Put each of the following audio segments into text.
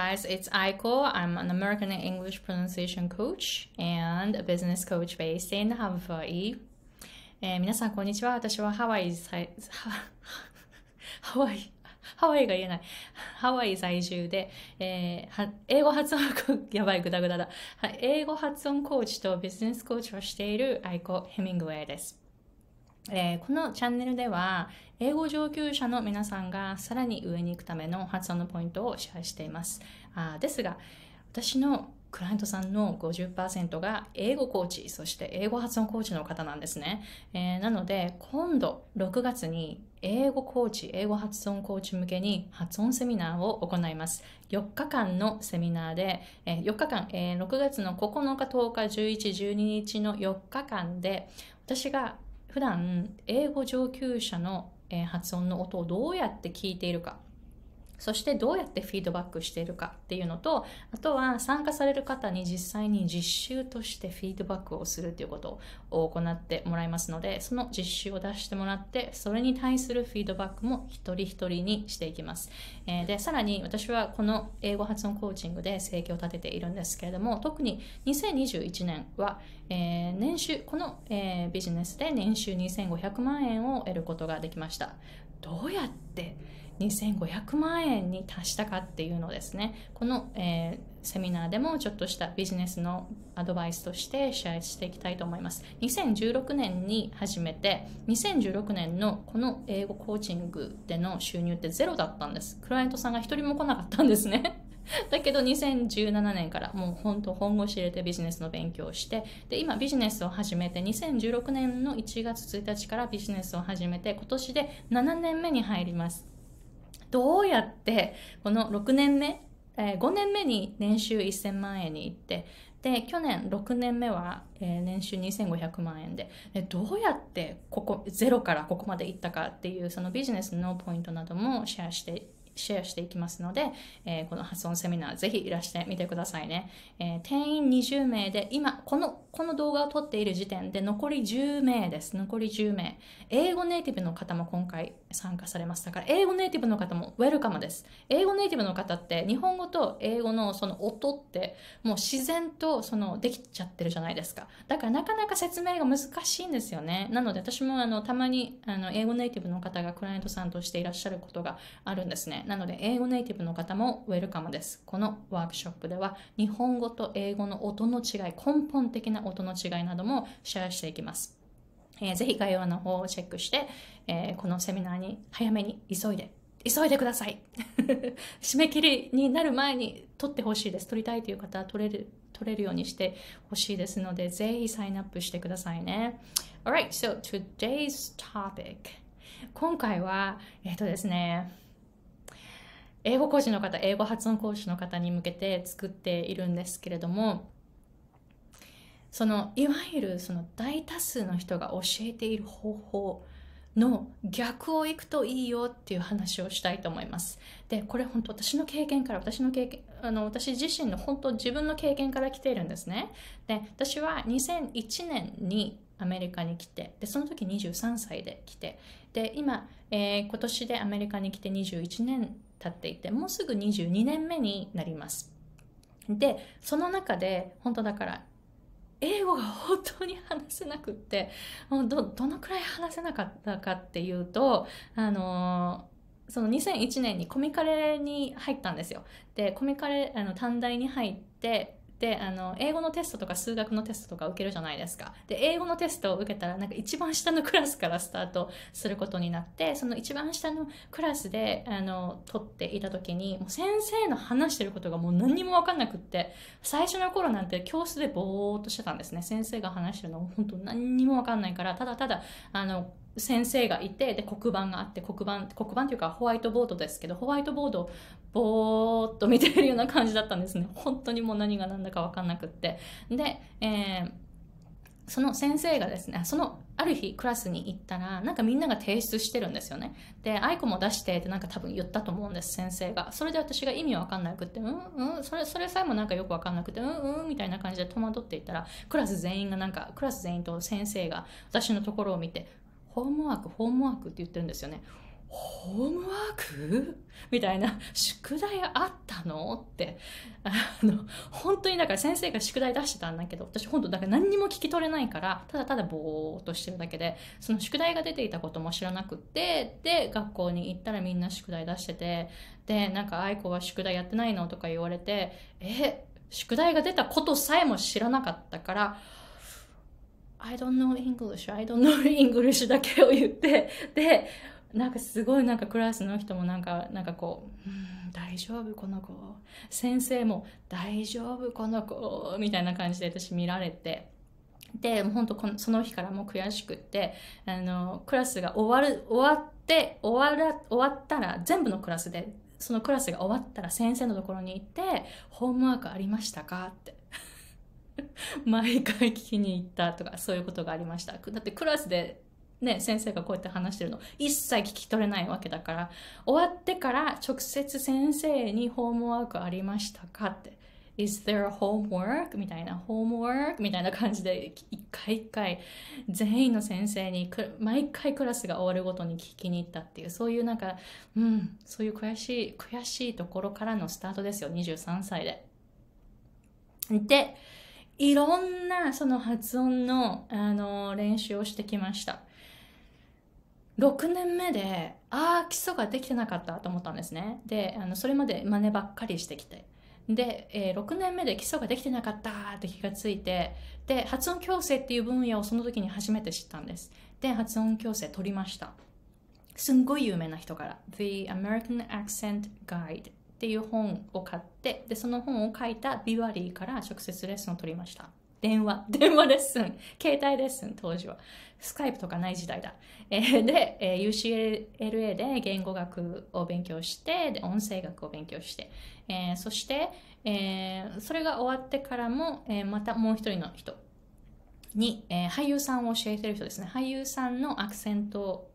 guys. It's Aiko. I'm an American English pronunciation coach and a business coach based in Hawaii. えー、皆さん、こんにちは。私はハワイ在、ハワイ、ハワイが言えない。ハワイ在住で、えー、英語発音、やばい、グダグダだ。英語発音コーチとビジネスコーチをしているアイコ・ヘミングウェイです。えー、このチャンネルでは英語上級者の皆さんがさらに上に行くための発音のポイントをシェアしていますあですが私のクライアントさんの50%が英語コーチそして英語発音コーチの方なんですね、えー、なので今度6月に英語コーチ英語発音コーチ向けに発音セミナーを行います4日間のセミナーで、えー、4日間、えー、6月の9日10日1112日の4日間で私が普段英語上級者の発音の音をどうやって聞いているかそしてどうやってフィードバックしているかっていうのと、あとは参加される方に実際に実習としてフィードバックをするということを行ってもらいますので、その実習を出してもらって、それに対するフィードバックも一人一人にしていきます。えー、で、さらに私はこの英語発音コーチングで生計を立てているんですけれども、特に2021年は、えー、年収、この、えー、ビジネスで年収2500万円を得ることができました。どうやって2500万円に達したかっていうのですねこの、えー、セミナーでもちょっとしたビジネスのアドバイスとしてシェアしていきたいと思います2016年に始めて2016年のこの英語コーチングでの収入ってゼロだったんですクライアントさんが一人も来なかったんですね だけど2017年からもう本当本腰入れてビジネスの勉強をしてで今ビジネスを始めて2016年の1月1日からビジネスを始めて今年で7年目に入りますどうやってこの6年目、えー、5年目に年収1000万円に行ってで去年6年目は、えー、年収2500万円ででどうやってここゼロからここまで行ったかっていうそのビジネスのポイントなどもシェアしてシェアしていきますので、えー、この発音セミナーぜひいらしてみてくださいね、えー、定員20名で今このこの動画を撮っている時点で残り10名です残り10名英語ネイティブの方も今回参加されます。だから英語ネイティブの方もウェルカムです。英語ネイティブの方って日本語と英語のその音ってもう自然とそのできちゃってるじゃないですか。だからなかなか説明が難しいんですよね。なので私もあのたまにあの英語ネイティブの方がクライアントさんとしていらっしゃることがあるんですね。なので英語ネイティブの方もウェルカムです。このワークショップでは日本語と英語の音の違い、根本的な音の違いなどもシェアしていきます。えー、ぜひ概要欄の方をチェックして、えー、このセミナーに早めに急いで、急いでください 締め切りになる前に撮ってほしいです。撮りたいという方は取れる、取れるようにしてほしいですので、ぜひサインアップしてくださいね。Alright, so today's topic. 今回は、えっ、ー、とですね、英語講師の方、英語発音講師の方に向けて作っているんですけれども、そのいわゆるその大多数の人が教えている方法の逆をいくといいよっていう話をしたいと思います。で、これ本当私の経験から、私の経験、あの、私自身の本当自分の経験から来ているんですね。で、私は2001年にアメリカに来て、で、その時23歳で来て、で、今、えー、今年でアメリカに来て21年経っていて、もうすぐ22年目になります。で、その中で、本当だから、英語が本当に話せなくってもうどどのくらい話せなかったかっていうとあのー、その2001年にコミカレに入ったんですよ。でコミカレあの短大に入ってであの英語のテストとか数学のテストとか受けるじゃないですかで英語のテストを受けたらなんか一番下のクラスからスタートすることになってその一番下のクラスであの取っていた時にもう先生の話してることがもう何も分かんなくって最初の頃なんて教室でぼーっとしてたんですね先生が話してるのも本当何にも分かんないからただただあの先生がいてで黒板があって黒板黒板というかホワイトボードですけどホワイトボードをぼーっと見てるような感じだったんですね本当にもう何が何だか分かんなくって。で、えー、その先生がですね、そのある日クラスに行ったら、なんかみんなが提出してるんですよね。で、イコも出してってなんか多分言ったと思うんです、先生が。それで私が意味わかんなくって、うんうん、それ、それさえもなんかよくわかんなくて、うんうん、みたいな感じで戸惑っていたら、クラス全員がなんか、クラス全員と先生が私のところを見て、ホームワーク、ホームワークって言ってるんですよね。ホームワークみたいな、宿題あったのって、あの、本当にだから先生が宿題出してたんだけど、私本当だから何にも聞き取れないから、ただただぼーっとしてるだけで、その宿題が出ていたことも知らなくって、で、学校に行ったらみんな宿題出してて、で、なんか愛子は宿題やってないのとか言われて、え、宿題が出たことさえも知らなかったから、I don't know English, I don't know English だけを言って、で、なんかすごいなんかクラスの人もなんかなんかこう「うん大丈夫この子」先生も「大丈夫この子」みたいな感じで私見られて。で本当その日からもう悔しくってあのクラスが終わる終わって終わら終わったら全部のクラスでそのクラスが終わったら先生のところに行って「ホームワークありましたか?」って 毎回聞きに行ったとかそういうことがありましただってクラスでね、先生がこうやって話してるの一切聞き取れないわけだから終わってから直接先生にホームワークありましたかって Is there a homework? みたいな homework みたいな感じで一回一回全員の先生に毎回クラスが終わるごとに聞きに行ったっていうそういうなんかうんそういう悔しい悔しいところからのスタートですよ23歳で。でいろんなその発音のあの練習をしてきました。6年目でああ基礎ができてなかったと思ったんですねであのそれまで真似ばっかりしてきてで、えー、6年目で基礎ができてなかったって気がついてで発音矯正っていう分野をその時に初めて知ったんですで発音矯正取りましたすんごい有名な人から The American Accent Guide っていう本を買ってでその本を書いたビバリーから直接レッスンを取りました電話、電話レッスン、携帯レッスン、当時は。スカイプとかない時代だ。えで、え UCLA で言語学を勉強して、で音声学を勉強して、えそして、えそれが終わってからも、えまたもう一人の人に、え俳優さんを教えてる人ですね。俳優さんのアクセント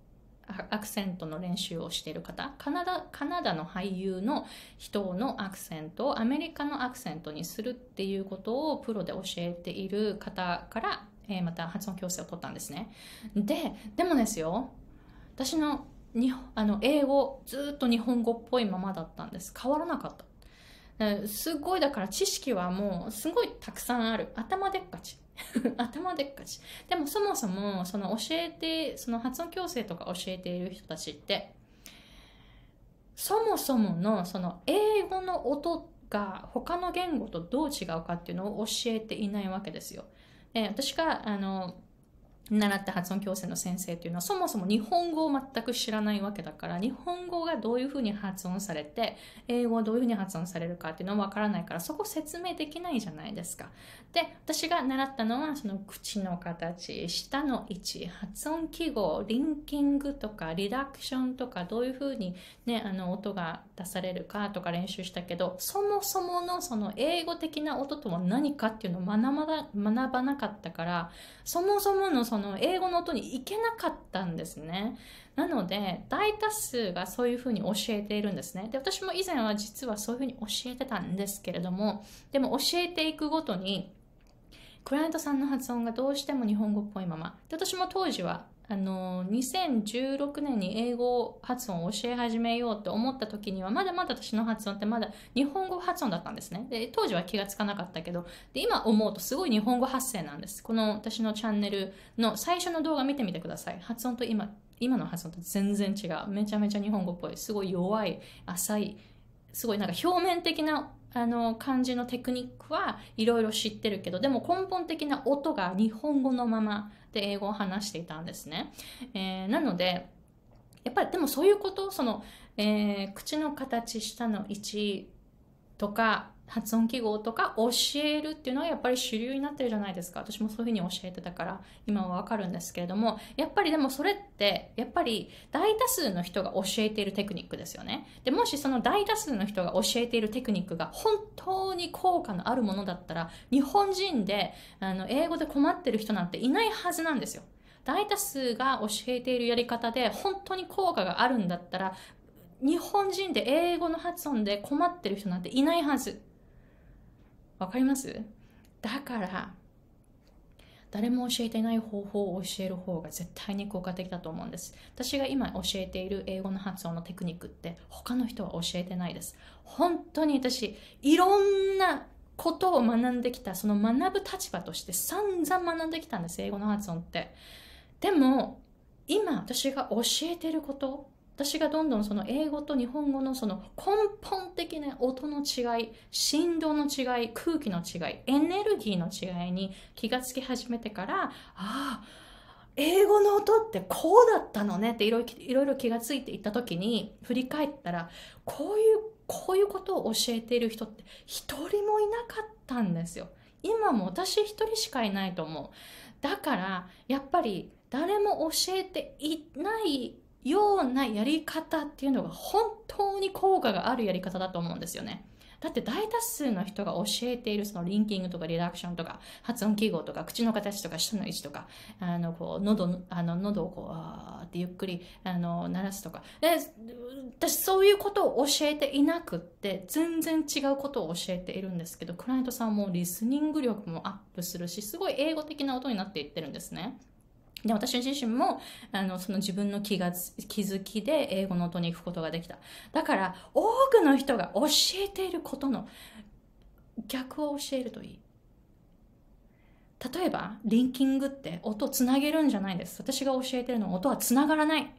アクセントの練習をしている方カナダカナダの俳優の人のアクセントをアメリカのアクセントにするっていうことをプロで教えている方からえまた発音矯正を取ったんですね。で、でもですよ、私のにあの英語、ずっと日本語っぽいままだったんです。変わらなかった。すごいだから知識はもうすごいたくさんある頭でっかち 頭でっかち。でもそもそも、その教えて、その発音矯正とか教えている人たちって、そもそものその英語の音が他の言語とどう違うかっていうのを教えていないわけですよ。で私があの習った発音矯正の先生というのはそもそも日本語を全く知らないわけだから日本語がどういうふうに発音されて英語はどういうふうに発音されるかっていうのはわからないからそこ説明できないじゃないですか。で私が習ったのはその口の形舌の位置発音記号リンキングとかリダクションとかどういうふうに、ね、あの音が出されるかとか練習したけどそもそものその英語的な音とは何かっていうのを学ばなかったからそもそものそのの英語の音に行けなかったんですね。なので、大多数がそういうふうに教えているんですね。で、私も以前は実はそういうふうに教えてたんですけれども、でも教えていくごとに、クライアントさんの発音がどうしても日本語っぽいまま。で、私も当時はあの、2016年に英語発音を教え始めようと思った時には、まだまだ私の発音ってまだ日本語発音だったんですね。で、当時は気がつかなかったけど、で、今思うとすごい日本語発声なんです。この私のチャンネルの最初の動画見てみてください。発音と今、今の発音と全然違う。めちゃめちゃ日本語っぽい。すごい弱い、浅い、すごいなんか表面的なあの漢字のテクニックはいろいろ知ってるけどでも根本的な音が日本語のままで英語を話していたんですね。えー、なので、やっぱりでもそういうこと、その、えー、口の形、舌の位置、とか発音記号とか教えるっていうのはやっぱり主流になってるじゃないですか私もそういうふうに教えてたから今はわかるんですけれどもやっぱりでもそれってやっぱり大多数の人が教えているテクニックですよねでもしその大多数の人が教えているテクニックが本当に効果のあるものだったら日本人であの英語で困ってる人なんていないはずなんですよ大多数が教えているやり方で本当に効果があるんだったら日本人で英語の発音で困ってる人なんていないはず。わかりますだから、誰も教えてない方法を教える方が絶対に効果的だと思うんです。私が今教えている英語の発音のテクニックって他の人は教えてないです。本当に私、いろんなことを学んできた、その学ぶ立場として散々学んできたんです、英語の発音って。でも、今私が教えてること私がどんどんその英語と日本語のその根本的な音の違い、振動の違い、空気の違い、エネルギーの違いに気がつき始めてから、ああ、英語の音ってこうだったのねっていろいろ気がついていった時に振り返ったら、こういう、こういうことを教えている人って一人もいなかったんですよ。今も私一人しかいないと思う。だから、やっぱり誰も教えていないようなやり方っていうのが本当に効果があるやり方だと思うんですよね。だって大多数の人が教えているそのリンキングとかリダクションとか発音記号とか口の形とか舌の位置とかあのこう喉あの喉をこうあーってゆっくりあの鳴らすとかで私そういうことを教えていなくって全然違うことを教えているんですけどクライアントさんもリスニング力もアップするしすごい英語的な音になっていってるんですね。で、私自身も、あの、その自分の気が、気づきで英語の音に行くことができた。だから、多くの人が教えていることの逆を教えるといい。例えば、リンキングって音つなげるんじゃないです。私が教えてるの音はつながらない。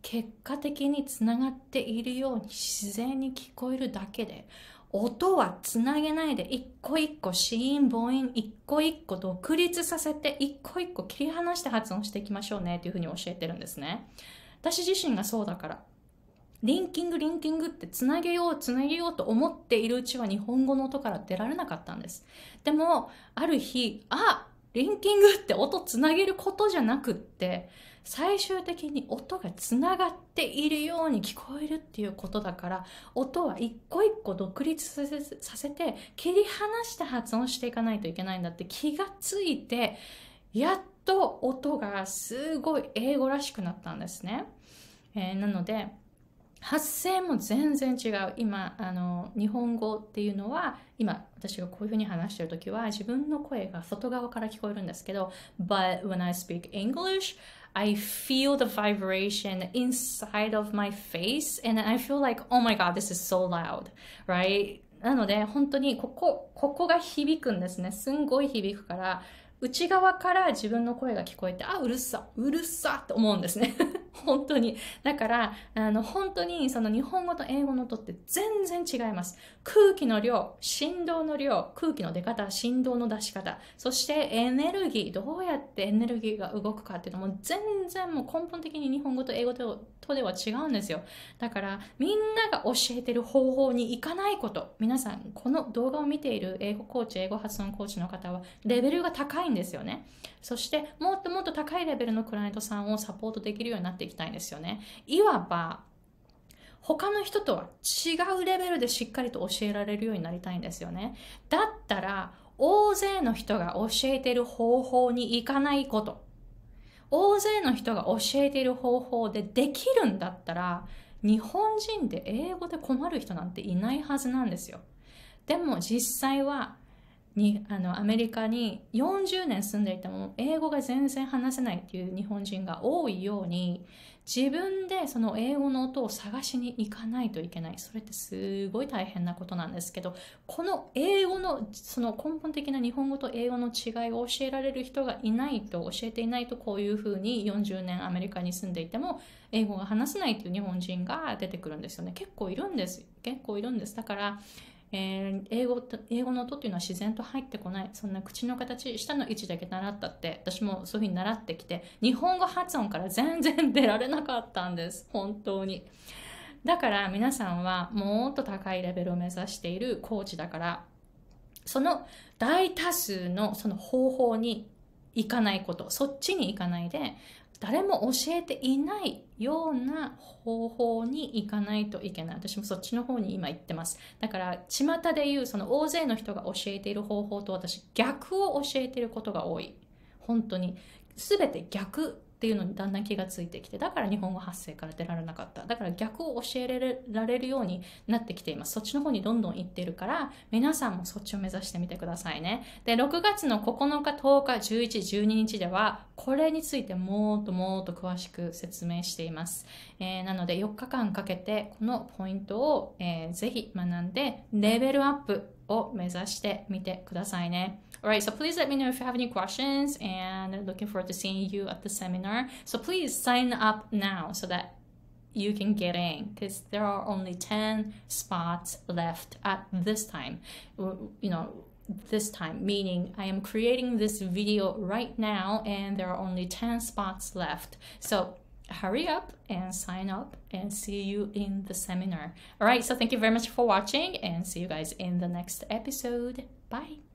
結果的につながっているように自然に聞こえるだけで音はつなげないで一個一個子音母音一個一個独立させて一個一個切り離して発音していきましょうねというふうに教えてるんですね私自身がそうだからリンキングリンキングってつなげようつなげようと思っているうちは日本語の音から出られなかったんですでもある日あリンキングって音つなげることじゃなくって最終的に音がつながっているように聞こえるっていうことだから音は一個一個独立させさせて切り離して発音していかないといけないんだって気がついてやっと音がすごい英語らしくなったんですね。えー、なので発声も全然違う今あの日本語っていうのは今私がこういうふうに話してる時は自分の声が外側から聞こえるんですけど But when I speak English I feel the vibration inside of my face and I feel like, oh my god, this is so loud, right? なので、本当にここ、ここが響くんですね。すんごい響くから、内側から自分の声が聞こえて、あ、うるさ、うるさって思うんですね。本当に。だから、あの、本当にその日本語と英語の音って全然違います。空気の量、振動の量、空気の出方、振動の出し方、そしてエネルギー、どうやってエネルギーが動くかっていうのも全然もう根本的に日本語と英語とでは違うんですよ。だから、みんなが教えてる方法にいかないこと。皆さん、この動画を見ている英語コーチ、英語発音コーチの方は、レベルが高いんですよね。そして、もっともっと高いレベルのクライアントさんをサポートできるようになっていきたいんですよね。いわば、他の人とは違うレベルでしっかりと教えられるようになりたいんですよね。だったら、大勢の人が教えてる方法に行かないこと。大勢の人が教えてる方法でできるんだったら、日本人で英語で困る人なんていないはずなんですよ。でも実際はにあのアメリカに40年住んでいても英語が全然話せないっていう日本人が多いように自分でその英語の音を探しに行かないといけないそれってすごい大変なことなんですけどこの英語のその根本的な日本語と英語の違いを教えられる人がいないと教えていないとこういうふうに40年アメリカに住んでいても英語が話せないっていう日本人が出てくるんですよね結構いるんです結構いるんですだからえー、英語英語の音っていうのは自然と入ってこないそんな口の形下の位置だけ習ったって私もそういうふうに習ってきて日本語発音から全然出られなかったんです本当にだから皆さんはもっと高いレベルを目指しているコーチだからその大多数のその方法に行かないことそっちに行かないで誰も教えていないような方法に行かないといけない。私もそっちの方に今行ってます。だから、巷で言う、その大勢の人が教えている方法と私、逆を教えていることが多い。本当に。すべて逆っていうのにだんだん気がついてきてだから日本語発声から出られなかっただから逆を教えられるようになってきていますそっちの方にどんどん行ってるから皆さんもそっちを目指してみてくださいねで6月の9日10日1112日ではこれについてもっともっと詳しく説明しています、えー、なので4日間かけてこのポイントを、えー、ぜひ学んでレベルアップを目指してみてくださいね。All right, so please let me know if you have any questions and looking forward to seeing you at the seminar. So please sign up now so that you can get in because there are only 10 spots left at this time. You know, this time, meaning I am creating this video right now and there are only 10 spots left. So hurry up and sign up and see you in the seminar. All right, so thank you very much for watching and see you guys in the next episode. Bye.